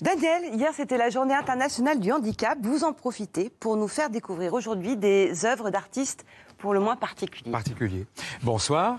Daniel, hier c'était la journée internationale du handicap. Vous en profitez pour nous faire découvrir aujourd'hui des œuvres d'artistes pour le moins particuliers. Particuliers. Bonsoir.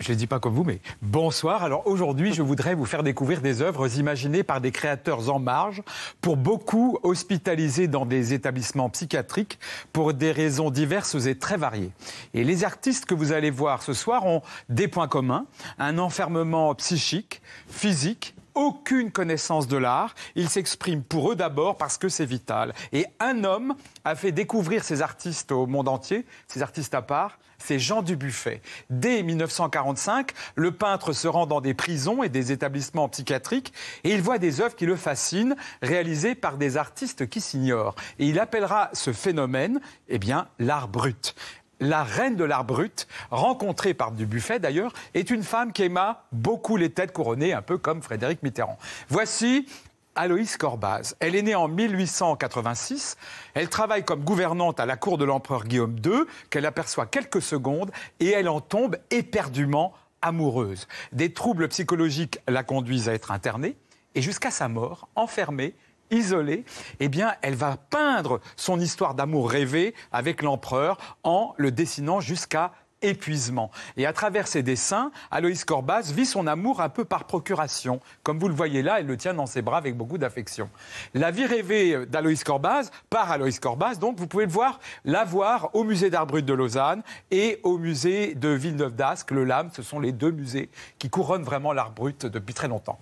Je ne dis pas comme vous, mais bonsoir. Alors aujourd'hui, je voudrais vous faire découvrir des œuvres imaginées par des créateurs en marge, pour beaucoup hospitalisés dans des établissements psychiatriques, pour des raisons diverses et très variées. Et les artistes que vous allez voir ce soir ont des points communs, un enfermement psychique, physique aucune connaissance de l'art. Il s'exprime pour eux d'abord parce que c'est vital. Et un homme a fait découvrir ces artistes au monde entier, ces artistes à part, c'est Jean Dubuffet. Dès 1945, le peintre se rend dans des prisons et des établissements psychiatriques et il voit des œuvres qui le fascinent, réalisées par des artistes qui s'ignorent. Et il appellera ce phénomène, eh bien, l'art brut la reine de l'art brut, rencontrée par Dubuffet d'ailleurs, est une femme qui aima beaucoup les têtes couronnées, un peu comme Frédéric Mitterrand. Voici Aloïs Corbaz. Elle est née en 1886. Elle travaille comme gouvernante à la cour de l'empereur Guillaume II, qu'elle aperçoit quelques secondes, et elle en tombe éperdument amoureuse. Des troubles psychologiques la conduisent à être internée, et jusqu'à sa mort, enfermée isolée, eh bien, elle va peindre son histoire d'amour rêvé avec l'empereur en le dessinant jusqu'à épuisement. Et à travers ses dessins, Aloïs Corbaz vit son amour un peu par procuration. Comme vous le voyez là, elle le tient dans ses bras avec beaucoup d'affection. La vie rêvée d'Aloïs Corbaz, par Aloïs Corbaz, donc vous pouvez le voir, la voir au musée d'art brut de Lausanne et au musée de Villeneuve d'Ascq, le LAM. Ce sont les deux musées qui couronnent vraiment l'art brut depuis très longtemps.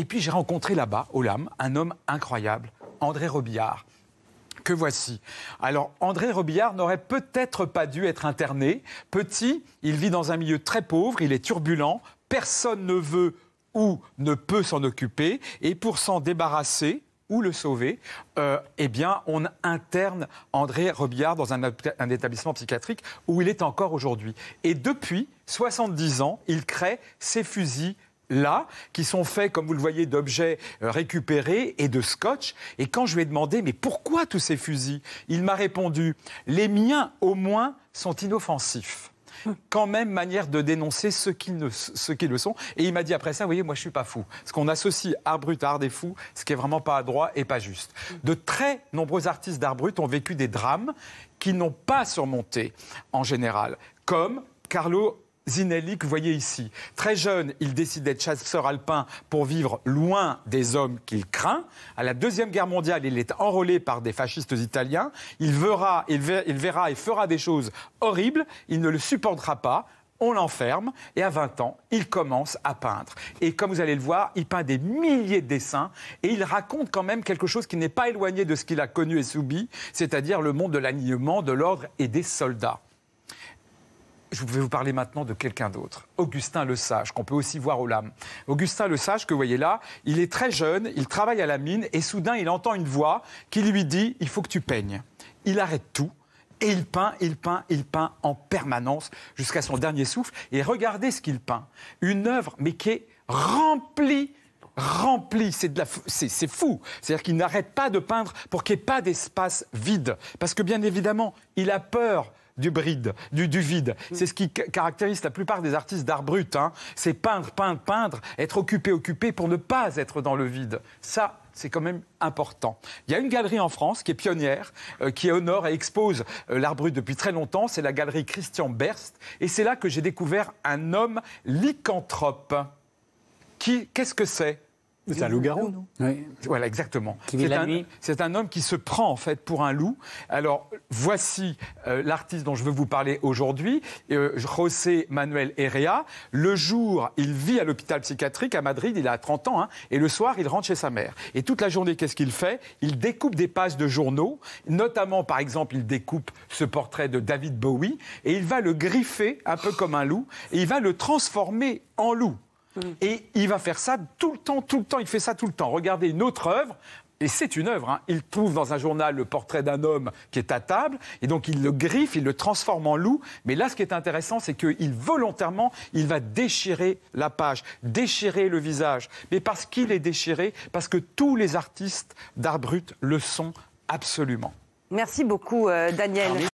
Et puis j'ai rencontré là-bas, au LAM, un homme incroyable, André Robillard, que voici. Alors, André Robillard n'aurait peut-être pas dû être interné. Petit, il vit dans un milieu très pauvre, il est turbulent, personne ne veut ou ne peut s'en occuper, et pour s'en débarrasser, ou le sauver, euh, eh bien, on interne André Robillard dans un établissement psychiatrique où il est encore aujourd'hui. Et depuis 70 ans, il crée ses fusils là, qui sont faits, comme vous le voyez, d'objets euh, récupérés et de scotch. Et quand je lui ai demandé, mais pourquoi tous ces fusils Il m'a répondu, les miens, au moins, sont inoffensifs hum. quand même manière de dénoncer ceux qui, le sont. Et il m'a dit après ça, vous voyez, moi je suis pas fou. Ce qu'on associe art brut à art des fous, ce qui est vraiment pas adroit et pas juste. Hum. De très nombreux artistes d'art brut ont vécu des drames qui n'ont pas surmonté, en général, comme Carlo Zinelli que vous voyez ici. Très jeune, il décide d'être chasseur alpin pour vivre loin des hommes qu'il craint. À la Deuxième Guerre mondiale, il est enrôlé par des fascistes italiens. Il verra, il verra et fera des choses horribles. Il ne le supportera pas on l'enferme et à 20 ans, il commence à peindre. Et comme vous allez le voir, il peint des milliers de dessins et il raconte quand même quelque chose qui n'est pas éloigné de ce qu'il a connu et subi, c'est-à-dire le monde de l'alignement, de l'ordre et des soldats je vais vous parler maintenant de quelqu'un d'autre, Augustin Le Sage, qu'on peut aussi voir au lames. Augustin Le Sage, que vous voyez là, il est très jeune, il travaille à la mine et soudain il entend une voix qui lui dit Il faut que tu peignes. Il arrête tout. Et il peint, il peint, il peint en permanence jusqu'à son dernier souffle. Et regardez ce qu'il peint. Une œuvre, mais qui est remplie remplie, C'est de la, c'est, fou. C'est-à-dire qu'il n'arrête pas de peindre pour qu'il n'y ait pas d'espace vide. Parce que bien évidemment, il a peur du bride, du, du vide. C'est ce qui caractérise la plupart des artistes d'art brut. Hein. C'est peindre, peindre, peindre, être occupé, occupé pour ne pas être dans le vide. Ça, c'est quand même important. Il y a une galerie en France qui est pionnière, euh, qui honore et expose euh, l'art brut depuis très longtemps, c'est la galerie Christian Berst, et c'est là que j'ai découvert un homme lycanthrope. Qui, qu'est-ce que c'est c'est un loup-garou, non oui. Voilà, exactement. C'est un, c'est un, homme qui se prend en fait pour un loup. Alors voici euh, l'artiste dont je veux vous parler aujourd'hui, euh, José Manuel Herrea. Le jour, il vit à l'hôpital psychiatrique à Madrid, il a 30 ans, hein, et le soir, il rentre chez sa mère. Et toute la journée, qu'est-ce qu'il fait Il découpe des pages de journaux, notamment par exemple, il découpe ce portrait de David Bowie, et il va le griffer un peu comme un loup, et il va le transformer en loup. Mmh. Et il va faire ça tout le temps, tout le temps, il fait ça tout le temps. Regardez une autre œuvre, et c'est une œuvre. Hein. Il trouve dans un journal le portrait d'un homme qui est à table, et donc il le griffe, il le transforme en loup. Mais là, ce qui est intéressant, c'est qu'il volontairement, il va déchirer la page, déchirer le visage. Mais parce qu'il est déchiré, parce que tous les artistes d'art brut le sont absolument. Merci beaucoup, euh, Daniel.